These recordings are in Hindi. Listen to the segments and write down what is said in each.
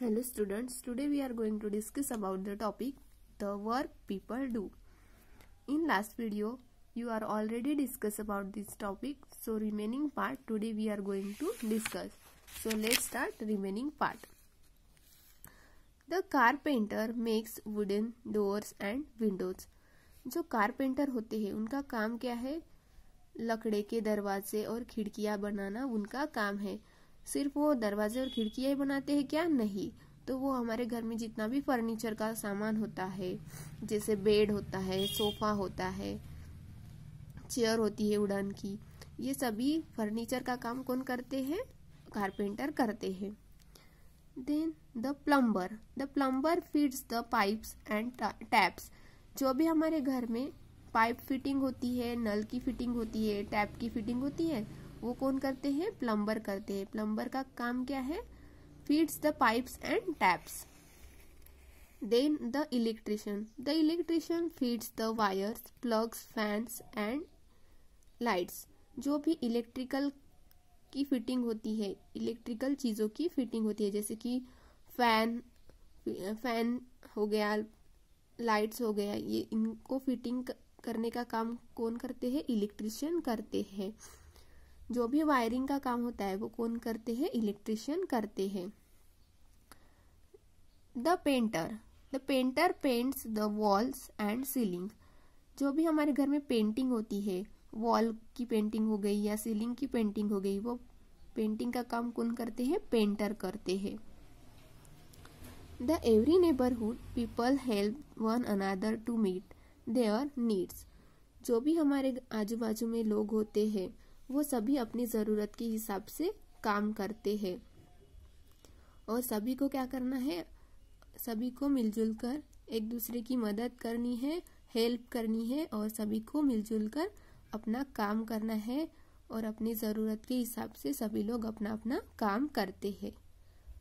hello students today we are going to discuss about the topic the work people do in last video you are already discuss about this topic so remaining part today we are going to discuss so let's start remaining part the carpenter makes wooden doors and windows जो कारपेंटर होते हैं उनका काम क्या है लकड़े के दरवाजे और खिड़कियां बनाना उनका काम है सिर्फ वो दरवाजे और खिड़कियाँ ही बनाते हैं क्या नहीं तो वो हमारे घर में जितना भी फर्नीचर का सामान होता है जैसे बेड होता है सोफा होता है चेयर होती है उड़ान की ये सभी फर्नीचर का काम कौन करते हैं कारपेंटर करते हैं then the plumber the plumber fits the pipes and taps जो भी हमारे घर में पाइप फिटिंग होती है नल की फिटिंग होती है टैप की फिटिंग होती है वो कौन करते हैं प्लम्बर करते हैं प्लम्बर का काम क्या है feeds the pipes and taps then the electrician the electrician feeds the wires plugs fans and lights जो भी इलेक्ट्रिकल की फिटिंग होती है इलेक्ट्रिकल चीज़ों की फिटिंग होती है जैसे कि फैन फैन हो गया लाइट्स हो गया ये इनको फिटिंग करने का काम कौन करते हैं इलेक्ट्रिशियन करते हैं जो भी वायरिंग का काम होता है वो कौन करते हैं इलेक्ट्रिशियन करते हैं the painter the painter paints the walls and ceiling जो भी हमारे घर में पेंटिंग होती है वॉल की पेंटिंग हो गई या सीलिंग की पेंटिंग हो गई वो पेंटिंग का काम कौन करते हैं पेंटर करते हैं the every neighbourhood people help one another to meet their needs जो भी हमारे आजू बाजू में लोग होते हैं वो सभी अपनी ज़रूरत के हिसाब से काम करते हैं और सभी को क्या करना है सभी को मिलजुल कर एक दूसरे की मदद करनी है हेल्प करनी है और सभी को मिलजुल कर अपना काम करना है और अपनी ज़रूरत के हिसाब से सभी लोग अपना अपना काम करते हैं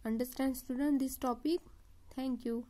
understand student this topic thank you